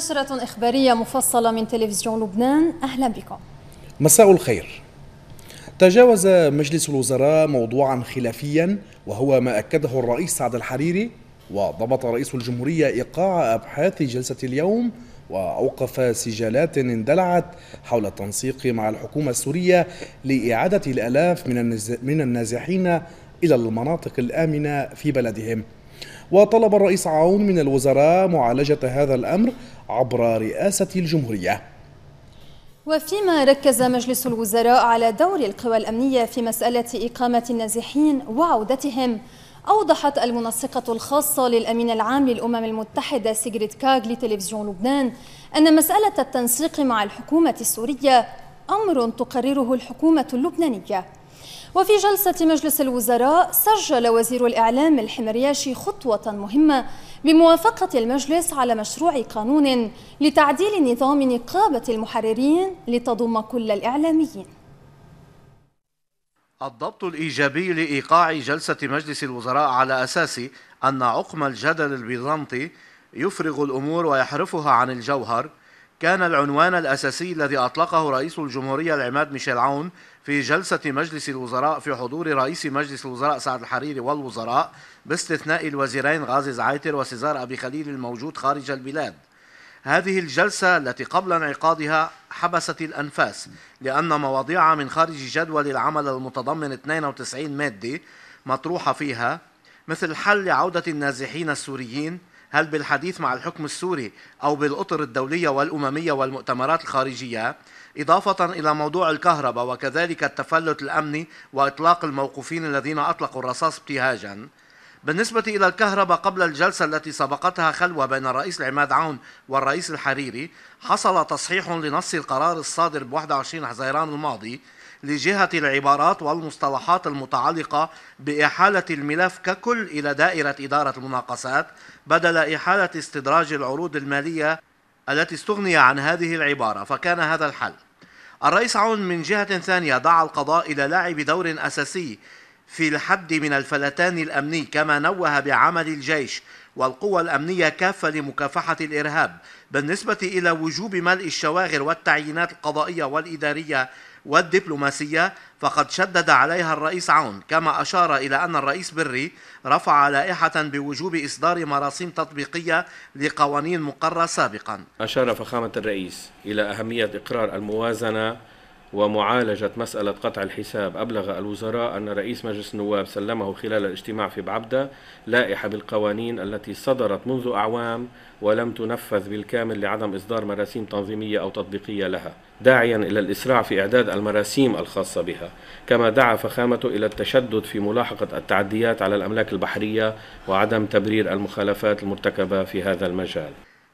نشرة إخبارية مفصلة من تلفزيون لبنان أهلا بكم مساء الخير تجاوز مجلس الوزراء موضوعا خلافيا وهو ما أكده الرئيس سعد الحريري وضبط رئيس الجمهورية إيقاع أبحاث جلسة اليوم وأوقف سجالات اندلعت حول التنسيق مع الحكومة السورية لإعادة الآلاف من النازحين إلى المناطق الآمنة في بلدهم وطلب الرئيس عون من الوزراء معالجة هذا الأمر عبر رئاسة الجمهورية وفيما ركز مجلس الوزراء على دور القوى الأمنية في مسألة إقامة النازحين وعودتهم أوضحت المنسقة الخاصة للأمين العام للأمم المتحدة سيجريت كاغ لتلفزيون لبنان أن مسألة التنسيق مع الحكومة السورية أمر تقرره الحكومة اللبنانية وفي جلسة مجلس الوزراء سجل وزير الإعلام الحمرياشي خطوة مهمة بموافقة المجلس على مشروع قانون لتعديل نظام نقابة المحررين لتضم كل الإعلاميين الضبط الإيجابي لإيقاع جلسة مجلس الوزراء على أساس أن عقم الجدل البيزنطي يفرغ الأمور ويحرفها عن الجوهر كان العنوان الأساسي الذي أطلقه رئيس الجمهورية العماد ميشيل عون في جلسة مجلس الوزراء في حضور رئيس مجلس الوزراء سعد الحريري والوزراء باستثناء الوزيرين غازي زعيتر وسيزار أبي خليل الموجود خارج البلاد هذه الجلسة التي قبل انعقادها حبست الأنفاس لأن مواضيع من خارج جدول العمل المتضمن 92 مادة مطروحة فيها مثل حل عودة النازحين السوريين هل بالحديث مع الحكم السوري أو بالأطر الدولية والأممية والمؤتمرات الخارجية إضافة إلى موضوع الكهرباء وكذلك التفلت الأمني وإطلاق الموقوفين الذين أطلقوا الرصاص ابتهاجا بالنسبة إلى الكهرباء قبل الجلسة التي سبقتها خلوة بين الرئيس العماد عون والرئيس الحريري حصل تصحيح لنص القرار الصادر ب 21 حزيران الماضي لجهة العبارات والمصطلحات المتعلقة بإحالة الملف ككل إلى دائرة إدارة المناقصات بدل إحالة استدراج العروض المالية التي استغني عن هذه العبارة فكان هذا الحل الرئيس عون من جهة ثانية دعا القضاء إلى لعب دور أساسي في الحد من الفلتان الأمني كما نوه بعمل الجيش والقوى الأمنية كافة لمكافحة الإرهاب بالنسبة إلى وجوب ملء الشواغر والتعيينات القضائية والإدارية والدبلوماسية فقد شدد عليها الرئيس عون كما أشار إلى أن الرئيس بري رفع لائحة بوجوب إصدار مراسيم تطبيقية لقوانين مقررة سابقا أشار فخامة الرئيس إلى أهمية إقرار الموازنة ومعالجة مسألة قطع الحساب أبلغ الوزراء أن رئيس مجلس النواب سلمه خلال الاجتماع في بعبدة لائحة بالقوانين التي صدرت منذ أعوام ولم تنفذ بالكامل لعدم إصدار مراسيم تنظيمية أو تطبيقية لها داعيا إلى الإسراع في إعداد المراسيم الخاصة بها كما دعا فخامته إلى التشدد في ملاحقة التعديات على الأملاك البحرية وعدم تبرير المخالفات المرتكبة في هذا المجال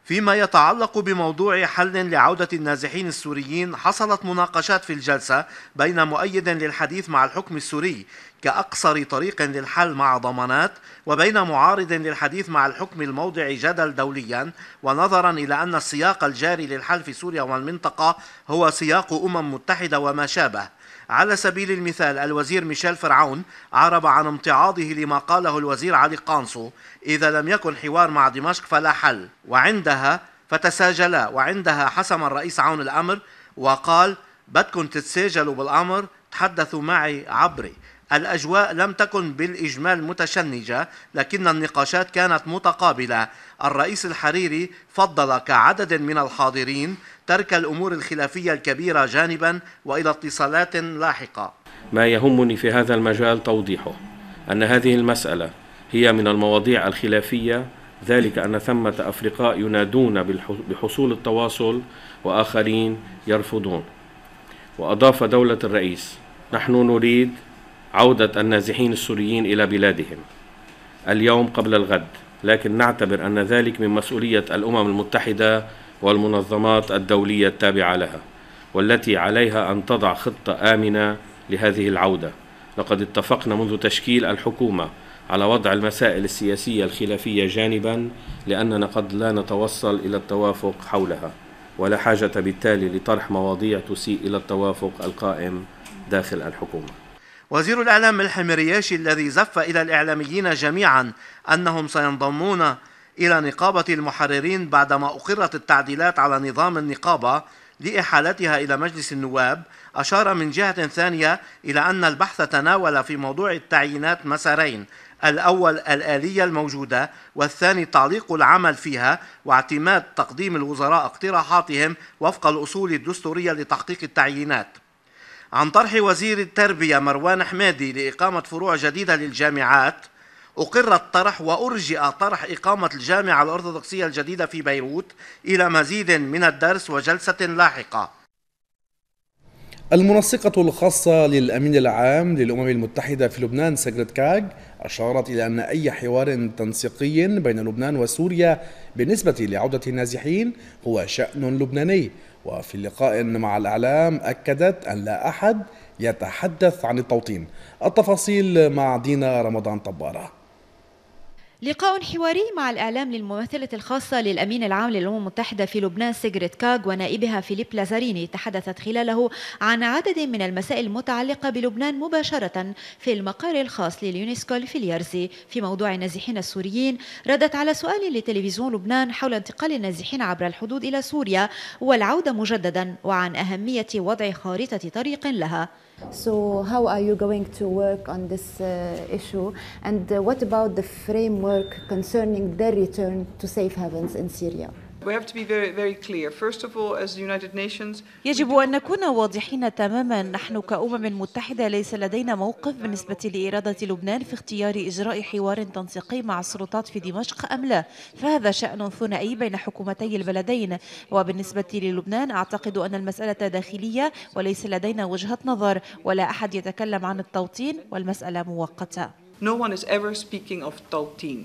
فيما يتعلق بموضوع حل لعودة النازحين السوريين حصلت مناقشات في الجلسة بين مؤيد للحديث مع الحكم السوري كأقصر طريق للحل مع ضمانات وبين معارض للحديث مع الحكم الموضع جدل دوليا ونظرا إلى أن السياق الجاري للحل في سوريا والمنطقة هو سياق أمم متحدة وما شابه على سبيل المثال الوزير ميشيل فرعون عرب عن امتعاضه لما قاله الوزير علي قانصو إذا لم يكن حوار مع دمشق فلا حل وعندها فتساجلا وعندها حسم الرئيس عون الأمر وقال بدكم تتساجلوا بالأمر تحدثوا معي عبري الأجواء لم تكن بالإجمال متشنجة لكن النقاشات كانت متقابلة الرئيس الحريري فضل كعدد من الحاضرين ترك الأمور الخلافية الكبيرة جانبا وإلى اتصالات لاحقة ما يهمني في هذا المجال توضيحه أن هذه المسألة هي من المواضيع الخلافية ذلك أن ثمة أفرقاء ينادون بحصول التواصل وآخرين يرفضون وأضاف دولة الرئيس نحن نريد عودة النازحين السوريين إلى بلادهم اليوم قبل الغد لكن نعتبر أن ذلك من مسؤولية الأمم المتحدة والمنظمات الدولية التابعة لها والتي عليها أن تضع خطة آمنة لهذه العودة لقد اتفقنا منذ تشكيل الحكومة على وضع المسائل السياسية الخلافية جانبا لأننا قد لا نتوصل إلى التوافق حولها ولا حاجة بالتالي لطرح مواضيع تسيء إلى التوافق القائم داخل الحكومة وزير الإعلام رياشي الذي زف إلى الإعلاميين جميعا أنهم سينضمون إلى نقابة المحررين بعدما أقرت التعديلات على نظام النقابة لإحالتها إلى مجلس النواب أشار من جهة ثانية إلى أن البحث تناول في موضوع التعيينات مسارين الأول الآلية الموجودة والثاني تعليق العمل فيها واعتماد تقديم الوزراء اقتراحاتهم وفق الأصول الدستورية لتحقيق التعيينات عن طرح وزير التربية مروان حمادي لإقامة فروع جديدة للجامعات أقر الطرح وأرجئ طرح إقامة الجامعة الأرثوذكسية الجديدة في بيروت إلى مزيد من الدرس وجلسة لاحقة المنسقة الخاصة للأمين العام للأمم المتحدة في لبنان سجرت كاغ أشارت إلى أن أي حوار تنسيقي بين لبنان وسوريا بالنسبة لعودة النازحين هو شأن لبناني وفي لقاء مع الإعلام أكدت أن لا أحد يتحدث عن التوطين التفاصيل مع دينا رمضان طبارة لقاء حواري مع الإعلام للممثلة الخاصة للأمين العام للأمم المتحدة في لبنان سيجريت كاغ ونائبها فيليب لازاريني تحدثت خلاله عن عدد من المسائل المتعلقة بلبنان مباشرة في المقر الخاص لليونسكو في اليرزي في موضوع النازحين السوريين ردت على سؤال لتلفزيون لبنان حول انتقال النازحين عبر الحدود إلى سوريا والعودة مجددا وعن أهمية وضع خارطة طريق لها So how are you going to work on this uh, issue? And uh, what about the framework concerning their return to safe havens in Syria? يجب أن نكون واضحين تماما نحن كأمم متحدة ليس لدينا موقف بالنسبة لإرادة لبنان في اختيار إجراء حوار تنسيقي مع السلطات في دمشق أم لا فهذا شأن ثنائي بين حكومتي البلدين وبالنسبة للبنان أعتقد أن المسألة داخلية وليس لدينا وجهة نظر ولا أحد يتكلم عن التوطين والمسألة مؤقتة No one is ever speaking of Tautin.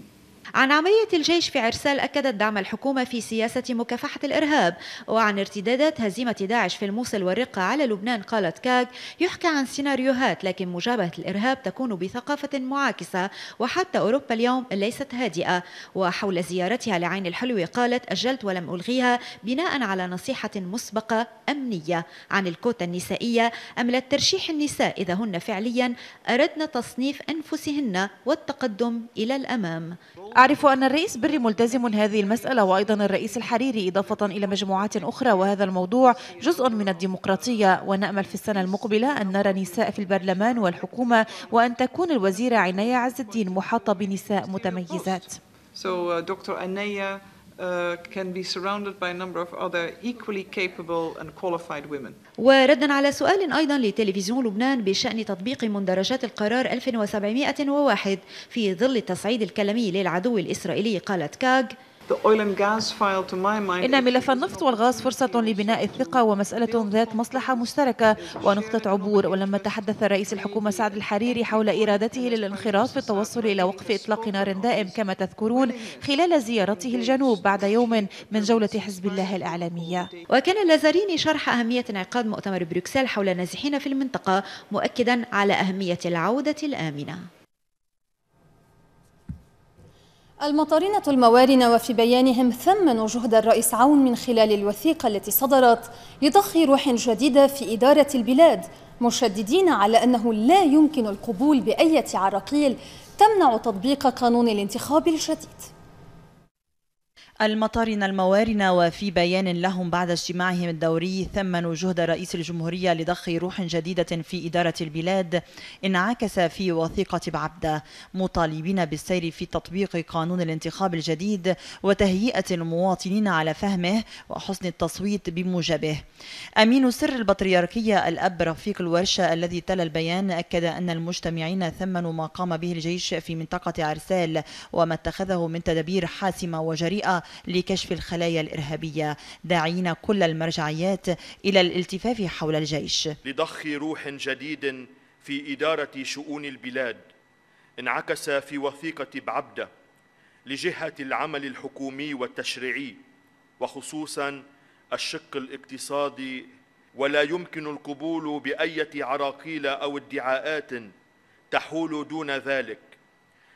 عن عملية الجيش في عرسال أكدت دعم الحكومة في سياسة مكافحة الإرهاب وعن ارتدادات هزيمة داعش في الموصل والرقة على لبنان قالت كاغ يحكى عن سيناريوهات لكن مجابهة الإرهاب تكون بثقافة معاكسة وحتى أوروبا اليوم ليست هادئة وحول زيارتها لعين الحلوة قالت أجلت ولم ألغيها بناء على نصيحة مسبقة أمنية عن الكوتا النسائية أمل الترشيح النساء إذا هن فعليا أردن تصنيف أنفسهن والتقدم إلى الأمام أعرف أن الرئيس بري ملتزم هذه المسألة وأيضا الرئيس الحريري إضافة إلى مجموعات أخرى وهذا الموضوع جزء من الديمقراطية ونأمل في السنة المقبلة أن نرى نساء في البرلمان والحكومة وأن تكون الوزيرة عناية عز الدين محاطة بنساء متميزات. So, uh, Dr. Anaya Uh, can be surrounded by a number of other equally capable and qualified women. وردا على سؤال أيضا لتلفزيون لبنان بشأن تطبيق مندرجات القرار 1701 في ظل التصعيد الكلامي للعدو الإسرائيلي قالت كاغ إن ملف النفط والغاز فرصة لبناء الثقة ومسألة ذات مصلحة مشتركة ونقطة عبور ولما تحدث رئيس الحكومة سعد الحريري حول إرادته للانخراط في التوصل إلى وقف إطلاق نار دائم كما تذكرون خلال زيارته الجنوب بعد يوم من جولة حزب الله الإعلامية وكان لازاريني شرح أهمية انعقاد مؤتمر بروكسل حول النازحين في المنطقة مؤكدا على أهمية العودة الآمنة المطارنة الموارنة وفي بيانهم ثمنوا جهد الرئيس عون من خلال الوثيقة التي صدرت لضخ روح جديدة في إدارة البلاد مشددين على أنه لا يمكن القبول بأية عراقيل تمنع تطبيق قانون الانتخاب الجديد المطارنة الموارنة وفي بيان لهم بعد اجتماعهم الدوري ثمنوا جهد رئيس الجمهورية لضخ روح جديدة في إدارة البلاد انعكس في وثيقة بعبدة مطالبين بالسير في تطبيق قانون الانتخاب الجديد وتهيئة المواطنين على فهمه وحسن التصويت بموجبه أمين سر البطريركية الأب رفيق الورشة الذي تلا البيان أكد أن المجتمعين ثمنوا ما قام به الجيش في منطقة عرسال وما اتخذه من تدابير حاسمة وجريئة لكشف الخلايا الإرهابية داعين كل المرجعيات إلى الالتفاف حول الجيش لضخ روح جديد في إدارة شؤون البلاد انعكس في وثيقة بعبدة لجهة العمل الحكومي والتشريعي وخصوصا الشق الاقتصادي ولا يمكن القبول بأية عراقيل أو ادعاءات تحول دون ذلك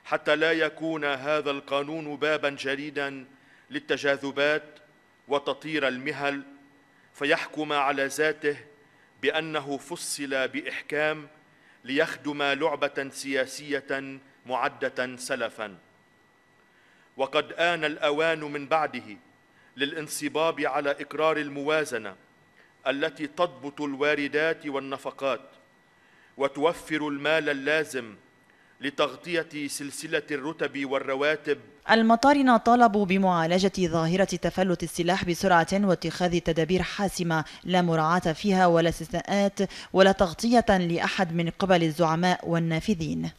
حتى لا يكون هذا القانون بابا جديدا للتجاذبات وتطير المهل فيحكم على ذاته بأنه فصل بإحكام ليخدم لعبة سياسية معدة سلفاً وقد آن الأوان من بعده للانصباب على إقرار الموازنة التي تضبط الواردات والنفقات وتوفر المال اللازم لتغطية سلسلة الرتب والرواتب المطارنة طالبوا بمعالجة ظاهرة تفلت السلاح بسرعة واتخاذ تدابير حاسمة لا مراعاة فيها ولا استثناءات ولا تغطية لأحد من قبل الزعماء والنافذين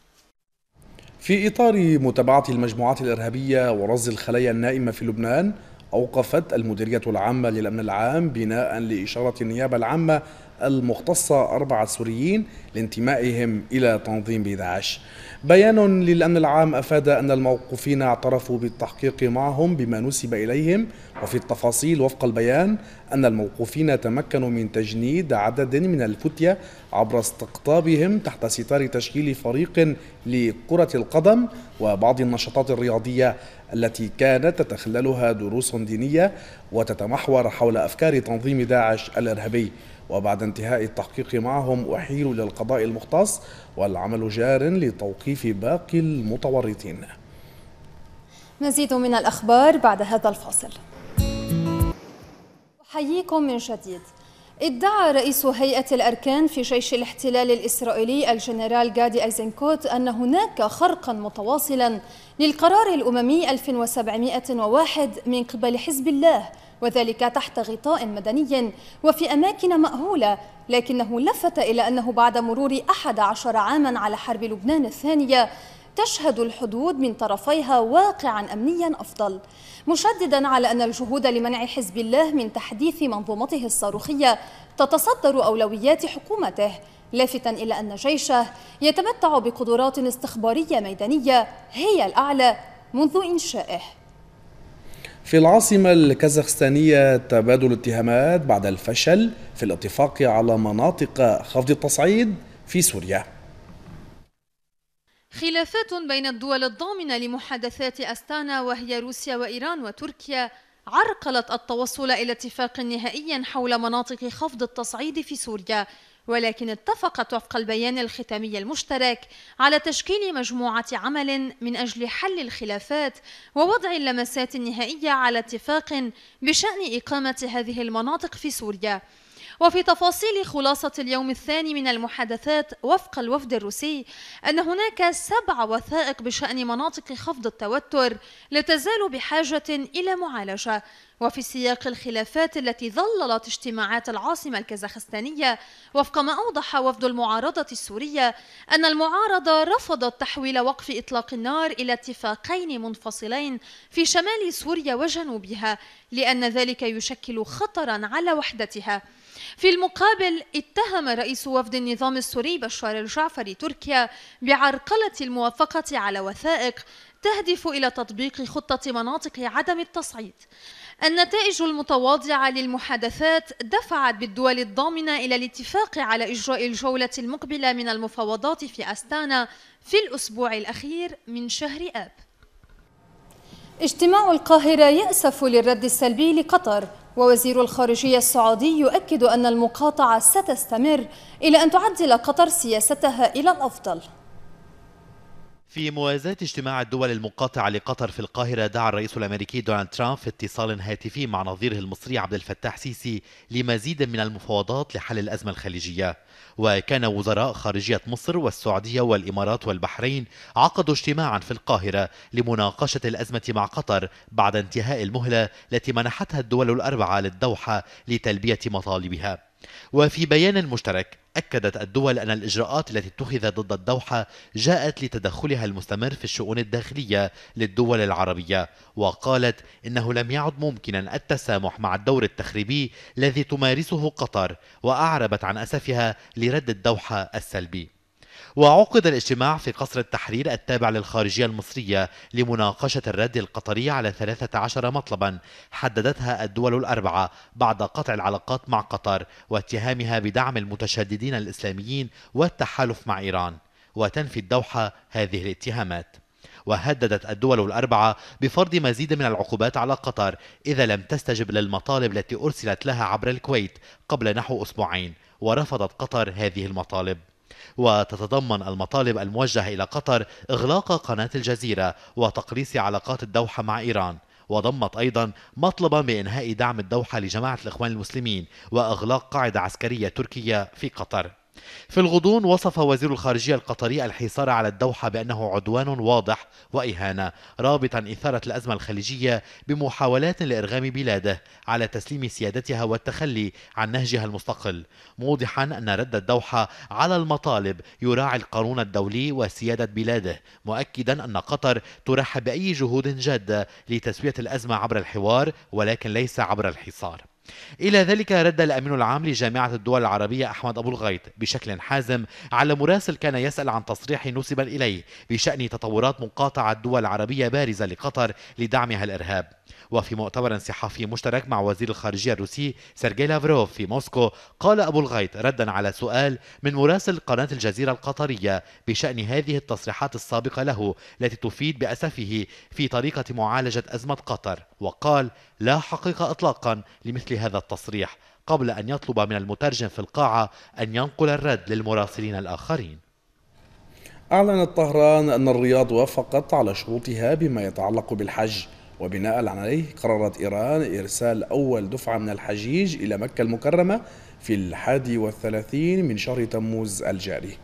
في إطار متابعة المجموعات الإرهابية ورز الخلايا النائمة في لبنان أوقفت المديرية العامة للأمن العام بناء لإشارة النيابة العامة المختصة أربعة سوريين لانتمائهم إلى تنظيم داعش بيان للأمن العام أفاد أن الموقوفين اعترفوا بالتحقيق معهم بما نسب إليهم وفي التفاصيل وفق البيان أن الموقوفين تمكنوا من تجنيد عدد من الفتية عبر استقطابهم تحت ستار تشكيل فريق لكرة القدم وبعض النشاطات الرياضية التي كانت تتخللها دروس دينية وتتمحور حول أفكار تنظيم داعش الإرهابي وبعد انتهاء التحقيق معهم أحيلوا إلى القضاء المختص والعمل جار لتوقيف باقي المتورطين مزيد من الأخبار بعد هذا الفاصل أحييكم من جديد ادعى رئيس هيئة الأركان في جيش الاحتلال الإسرائيلي الجنرال جادي أيزنكوت أن هناك خرقا متواصلا للقرار الأممي 1701 من قبل حزب الله وذلك تحت غطاء مدني وفي أماكن مأهولة لكنه لفت إلى أنه بعد مرور أحد عشر عاما على حرب لبنان الثانية تشهد الحدود من طرفيها واقعا امنيا افضل مشددا على ان الجهود لمنع حزب الله من تحديث منظومته الصاروخيه تتصدر اولويات حكومته لافتا الى ان جيشه يتمتع بقدرات استخباريه ميدانيه هي الاعلى منذ انشائه في العاصمة الكازاخستانية تبادل اتهامات بعد الفشل في الاتفاق على مناطق خفض التصعيد في سوريا خلافات بين الدول الضامنة لمحادثات أستانا وهي روسيا وإيران وتركيا عرقلت التوصل إلى اتفاق نهائي حول مناطق خفض التصعيد في سوريا ولكن اتفقت وفق البيان الختامي المشترك على تشكيل مجموعة عمل من أجل حل الخلافات ووضع اللمسات النهائية على اتفاق بشأن إقامة هذه المناطق في سوريا وفي تفاصيل خلاصة اليوم الثاني من المحادثات وفق الوفد الروسي أن هناك سبع وثائق بشأن مناطق خفض التوتر لا تزال بحاجة إلى معالجة وفي سياق الخلافات التي ظللت اجتماعات العاصمة الكازاخستانية وفق ما أوضح وفد المعارضة السورية أن المعارضة رفضت تحويل وقف إطلاق النار إلى اتفاقين منفصلين في شمال سوريا وجنوبها لأن ذلك يشكل خطرا على وحدتها في المقابل اتهم رئيس وفد النظام السوري بشار الجعفري تركيا بعرقلة الموافقة على وثائق تهدف إلى تطبيق خطة مناطق عدم التصعيد النتائج المتواضعة للمحادثات دفعت بالدول الضامنة إلى الاتفاق على إجراء الجولة المقبلة من المفاوضات في أستانا في الأسبوع الأخير من شهر آب اجتماع القاهرة يأسف للرد السلبي لقطر ووزير الخارجية السعودي يؤكد أن المقاطعة ستستمر إلى أن تعدل قطر سياستها إلى الأفضل في موازاة اجتماع الدول المقاطعة لقطر في القاهرة دعا الرئيس الأمريكي دونالد ترامب في اتصال هاتفي مع نظيره المصري عبد الفتاح سيسي لمزيد من المفاوضات لحل الأزمة الخليجية وكان وزراء خارجية مصر والسعودية والإمارات والبحرين عقدوا اجتماعا في القاهرة لمناقشة الأزمة مع قطر بعد انتهاء المهلة التي منحتها الدول الأربعة للدوحة لتلبية مطالبها وفي بيان مشترك أكدت الدول أن الإجراءات التي اتخذت ضد الدوحة جاءت لتدخلها المستمر في الشؤون الداخلية للدول العربية وقالت إنه لم يعد ممكنا التسامح مع الدور التخريبي الذي تمارسه قطر وأعربت عن أسفها لرد الدوحة السلبي وعقد الاجتماع في قصر التحرير التابع للخارجية المصرية لمناقشة الرد القطري على 13 مطلبا حددتها الدول الأربعة بعد قطع العلاقات مع قطر واتهامها بدعم المتشددين الإسلاميين والتحالف مع إيران وتنفي الدوحة هذه الاتهامات وهددت الدول الأربعة بفرض مزيد من العقوبات على قطر إذا لم تستجب للمطالب التي أرسلت لها عبر الكويت قبل نحو أسبوعين ورفضت قطر هذه المطالب وتتضمن المطالب الموجهة إلى قطر إغلاق قناة الجزيرة وتقليص علاقات الدوحة مع إيران وضمت أيضا مطلبا بإنهاء دعم الدوحة لجماعة الإخوان المسلمين وإغلاق قاعدة عسكرية تركية في قطر في الغضون وصف وزير الخارجية القطري الحصار على الدوحة بأنه عدوان واضح وإهانة رابطا إثارة الأزمة الخليجية بمحاولات لإرغام بلاده على تسليم سيادتها والتخلي عن نهجها المستقل موضحا أن رد الدوحة على المطالب يراعي القانون الدولي وسيادة بلاده مؤكدا أن قطر ترحب بأي جهود جادة لتسوية الأزمة عبر الحوار ولكن ليس عبر الحصار إلى ذلك رد الأمين العام لجامعة الدول العربية أحمد أبو الغيط بشكل حازم على مراسل كان يسأل عن تصريح نسب إليه بشأن تطورات مقاطعة دول عربية بارزة لقطر لدعمها الإرهاب وفي مؤتمر صحفي مشترك مع وزير الخارجية الروسي سيرجي لافروف في موسكو قال أبو الغيط ردا على سؤال من مراسل قناة الجزيرة القطرية بشأن هذه التصريحات السابقة له التي تفيد بأسفه في طريقة معالجة أزمة قطر وقال لا حقيقة إطلاقا لمثل هذا التصريح قبل أن يطلب من المترجم في القاعة أن ينقل الرد للمراسلين الآخرين أعلنت طهران أن الرياض وافقت على شروطها بما يتعلق بالحج وبناء عليه قررت إيران إرسال أول دفعة من الحجيج إلى مكة المكرمة في الحادي والثلاثين من شهر تموز الجاري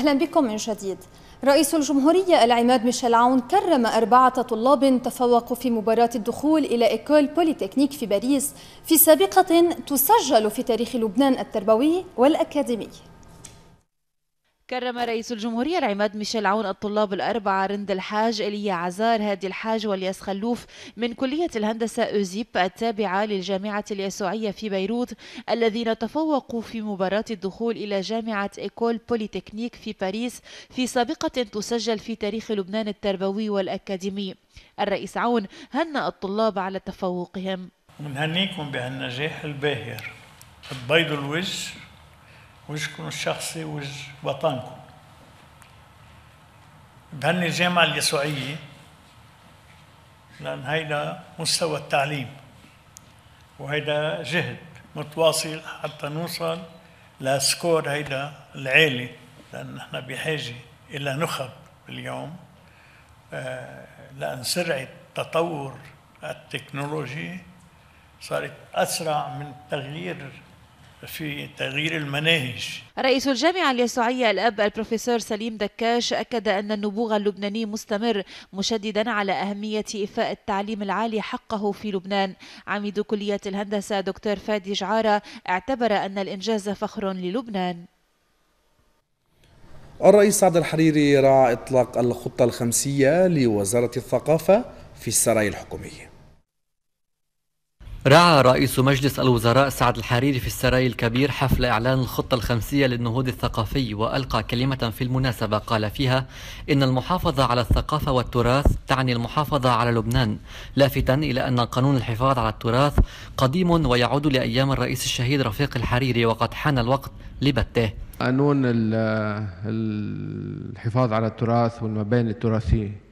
أهلا بكم من جديد رئيس الجمهورية العماد ميشيل عون كرم أربعة طلاب تفوقوا في مباراة الدخول إلى إيكول بوليتكنيك في باريس في سابقة تسجل في تاريخ لبنان التربوي والأكاديمي كرم رئيس الجمهورية العماد ميشيل عون الطلاب الأربعة رند الحاج إليا عزار هادي الحاج والياس خلوف من كلية الهندسة أوزيب التابعة للجامعة اليسوعية في بيروت الذين تفوقوا في مباراة الدخول إلى جامعة إيكول بوليتكنيك في باريس في سابقة تسجل في تاريخ لبنان التربوي والأكاديمي الرئيس عون هنأ الطلاب على تفوقهم ونهنيكم بهالنجاح الباهر البيض الوجه وجهكم الشخصي وجه وطنكم بهني الجامعة اليسوعية لأن هيدا مستوى التعليم وهيدا جهد متواصل حتى نوصل لسكور هيدا العالي لأن نحن بحاجة إلى نخب اليوم لأن سرعة تطور التكنولوجي صارت أسرع من تغيير في تغيير المناهج رئيس الجامعة اليسوعية الأب البروفيسور سليم دكاش أكد أن النبوغ اللبناني مستمر مشددا على أهمية إيفاء التعليم العالي حقه في لبنان عميد كلية الهندسة دكتور فادي جعارة اعتبر أن الإنجاز فخر للبنان الرئيس سعد الحريري رعى إطلاق الخطة الخمسية لوزارة الثقافة في السراي الحكومي رعى رئيس مجلس الوزراء سعد الحريري في السراي الكبير حفل إعلان الخطة الخمسية للنهوض الثقافي وألقى كلمة في المناسبة قال فيها إن المحافظة على الثقافة والتراث تعني المحافظة على لبنان لافتا إلى أن قانون الحفاظ على التراث قديم ويعود لأيام الرئيس الشهيد رفيق الحريري وقد حان الوقت لبته قانون الحفاظ على التراث والمباني التراثية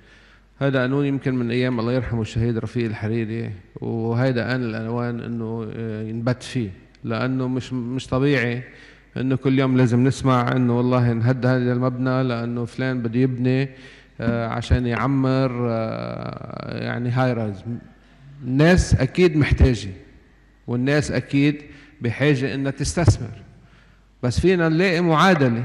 هذا قانون يمكن من ايام الله يرحمه الشهيد رفيق الحريري وهذا ان الانوان انه آه، ينبت فيه لانه مش مش طبيعي انه كل يوم لازم نسمع انه والله نهد هذا المبنى لانه فلان بده يبني آه، عشان يعمر آه، يعني هاي رايز الناس اكيد محتاجه والناس اكيد بحاجه انها تستثمر بس فينا نلاقي معادله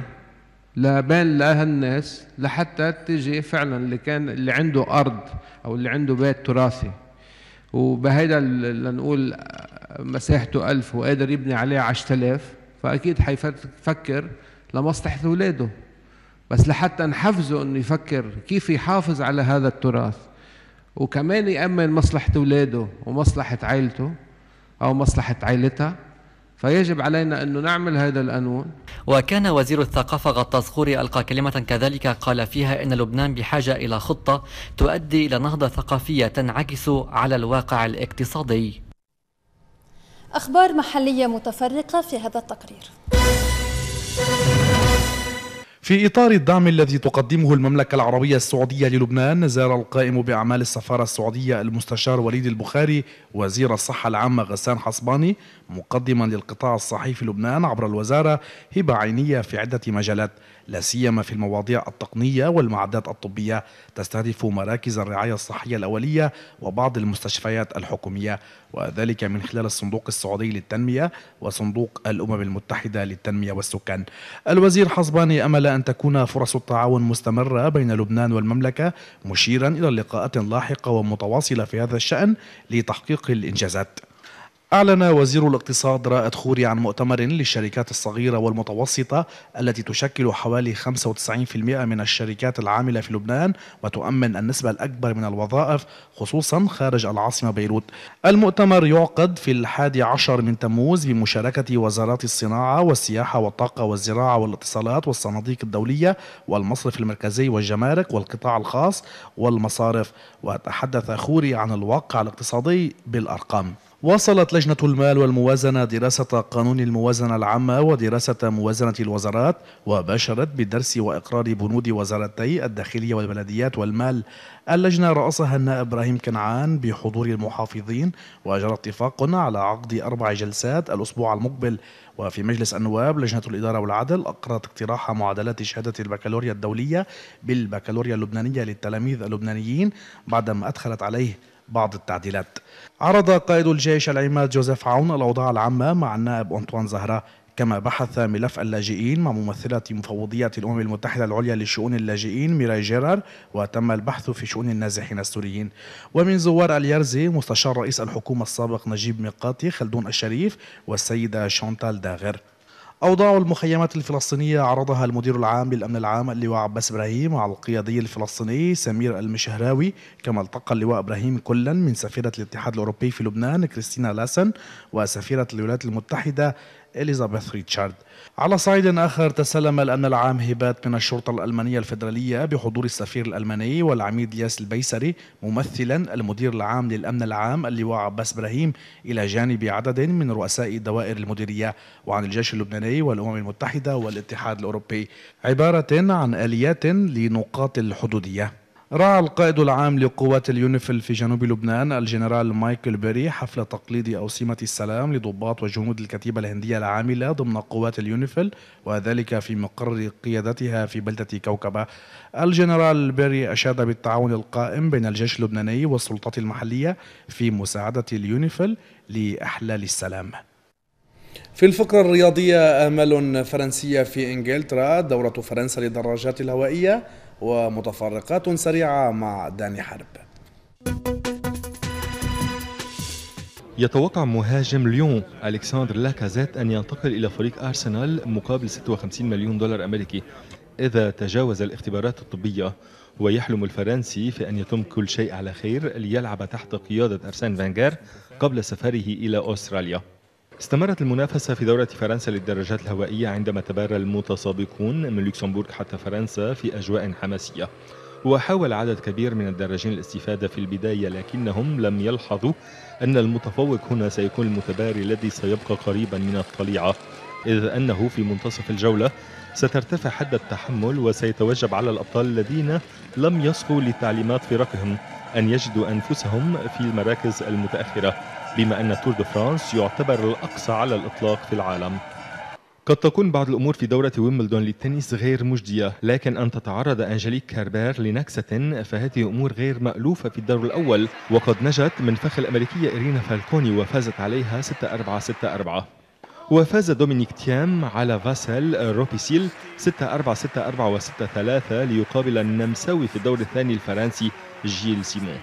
لا بين الناس لحتى تجي فعلا اللي كان اللي عنده أرض أو اللي عنده بيت تراثي وبهيدا لنقول مساحته ألف وقادر يبني عليه عشرة آلاف فأكيد حيفكر لمصلحة أولاده بس لحتى نحفزه أنه يفكر كيف يحافظ على هذا التراث وكمان يأمن مصلحة أولاده ومصلحة عائلته أو مصلحة عائلتها فيجب علينا أن نعمل هذا القانون وكان وزير الثقافة غطاس خوري ألقى كلمة كذلك قال فيها أن لبنان بحاجة إلى خطة تؤدي إلى نهضة ثقافية تنعكس على الواقع الاقتصادي أخبار محلية متفرقة في هذا التقرير في إطار الدعم الذي تقدمه المملكة العربية السعودية للبنان زار القائم بأعمال السفارة السعودية المستشار وليد البخاري وزير الصحة العامة غسان حصباني مقدما للقطاع الصحي في لبنان عبر الوزارة هبة عينية في عدة مجالات لا سيما في المواضيع التقنية والمعدات الطبية تستهدف مراكز الرعاية الصحية الأولية وبعض المستشفيات الحكومية وذلك من خلال الصندوق السعودي للتنمية وصندوق الأمم المتحدة للتنمية والسكان الوزير حسباني أمل أن تكون فرص التعاون مستمرة بين لبنان والمملكة مشيرا إلى لقاءات لاحقة ومتواصلة في هذا الشأن لتحقيق الإنجازات أعلن وزير الاقتصاد رائد خوري عن مؤتمر للشركات الصغيرة والمتوسطة التي تشكل حوالي 95% من الشركات العاملة في لبنان وتؤمن النسبة الأكبر من الوظائف خصوصا خارج العاصمة بيروت المؤتمر يعقد في الحادي عشر من تموز بمشاركة وزارات الصناعة والسياحة والطاقة والزراعة والاتصالات والصناديق الدولية والمصرف المركزي والجمارك والقطاع الخاص والمصارف وتحدث خوري عن الواقع الاقتصادي بالأرقام واصلت لجنة المال والموازنة دراسة قانون الموازنة العامة ودراسة موازنة الوزارات وباشرت بدرس وإقرار بنود وزارتي الداخلية والبلديات والمال اللجنة رأسها النائب إبراهيم كنعان بحضور المحافظين وجرى اتفاق على عقد أربع جلسات الأسبوع المقبل وفي مجلس النواب لجنة الإدارة والعدل أقرت اقتراح معادلات شهادة البكالوريا الدولية بالبكالوريا اللبنانية للتلاميذ اللبنانيين بعدما أدخلت عليه بعض التعديلات عرض قائد الجيش العماد جوزيف عون الأوضاع العامة مع النائب أنطوان زهرة كما بحث ملف اللاجئين مع ممثلة مفوضية الأمم المتحدة العليا لشؤون اللاجئين ميراي جيرار وتم البحث في شؤون النازحين السوريين ومن زوار اليرزي مستشار رئيس الحكومة السابق نجيب ميقاتي خلدون الشريف والسيدة شونتال داغر أوضاع المخيمات الفلسطينية عرضها المدير العام للأمن العام اللواء عباس إبراهيم على القيادي الفلسطيني سمير المشهراوي كما التقى اللواء إبراهيم كلا من سفيرة الاتحاد الأوروبي في لبنان كريستينا لاسن وسفيرة الولايات المتحدة إليزابيث ريتشارد على صعيد آخر تسلم الأمن العام هبات من الشرطة الألمانية الفدراليه بحضور السفير الألماني والعميد الياس البيسري ممثلا المدير العام للأمن العام اللواء عباس إبراهيم إلى جانب عدد من رؤساء دوائر المديرية وعن الجيش اللبناني والأمم المتحدة والاتحاد الأوروبي عبارة عن آليات لنقاط الحدودية رعى القائد العام لقوات اليونيفيل في جنوب لبنان الجنرال مايكل بيري حفل تقليد أوسمة السلام لضباط وجنود الكتيبة الهندية العاملة ضمن قوات اليونيفيل وذلك في مقر قيادتها في بلدة كوكبة الجنرال بيري أشاد بالتعاون القائم بين الجيش اللبناني والسلطات المحلية في مساعدة اليونيفيل لإحلال السلام في الفقرة الرياضية آمال فرنسية في إنجلترا دورة فرنسا للدراجات الهوائية ومتفرقات سريعة مع داني حرب يتوقع مهاجم ليون ألكسندر لاكازيت أن ينتقل إلى فريق أرسنال مقابل 56 مليون دولار أمريكي إذا تجاوز الاختبارات الطبية ويحلم الفرنسي في أن يتم كل شيء على خير ليلعب تحت قيادة أرسان فانجر قبل سفره إلى أستراليا استمرت المنافسة في دورة فرنسا للدراجات الهوائية عندما تبارى المتسابقون من لوكسمبورغ حتى فرنسا في أجواء حماسية وحاول عدد كبير من الدراجين الاستفادة في البداية لكنهم لم يلحظوا أن المتفوق هنا سيكون المتباري الذي سيبقى قريبا من الطليعة إذ أنه في منتصف الجولة سترتفع حد التحمل وسيتوجب على الأبطال الذين لم يصغوا لتعليمات فرقهم أن يجدوا أنفسهم في المراكز المتأخرة بما أن تور دو فرانس يعتبر الأقصى على الإطلاق في العالم قد تكون بعض الامور في دوره ويمبلدون للتنس غير مجديه لكن ان تتعرض انجليك كاربير لنكسه فهذه امور غير مالوفه في الدور الاول وقد نجت من فخ الامريكيه ايرينا فالكوني وفازت عليها 6 4 6 4 وفاز دومينيك تيام على فاسل روبيسيل 6 4 6 4 و 6 3 ليقابل النمساوي في الدور الثاني الفرنسي جيل سيمون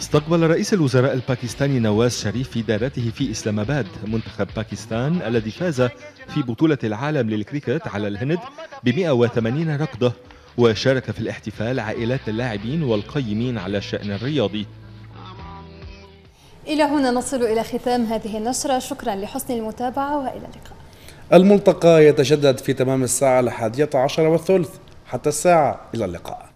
استقبل رئيس الوزراء الباكستاني نواز شريف في دارته في اسلام اباد منتخب باكستان الذي فاز في بطوله العالم للكريكت على الهند ب 180 ركضه وشارك في الاحتفال عائلات اللاعبين والقيمين على الشان الرياضي الى هنا نصل الى ختام هذه النشره شكرا لحسن المتابعه والى اللقاء الملتقى يتجدد في تمام الساعه الحادية عشر والثلث حتى الساعه الى اللقاء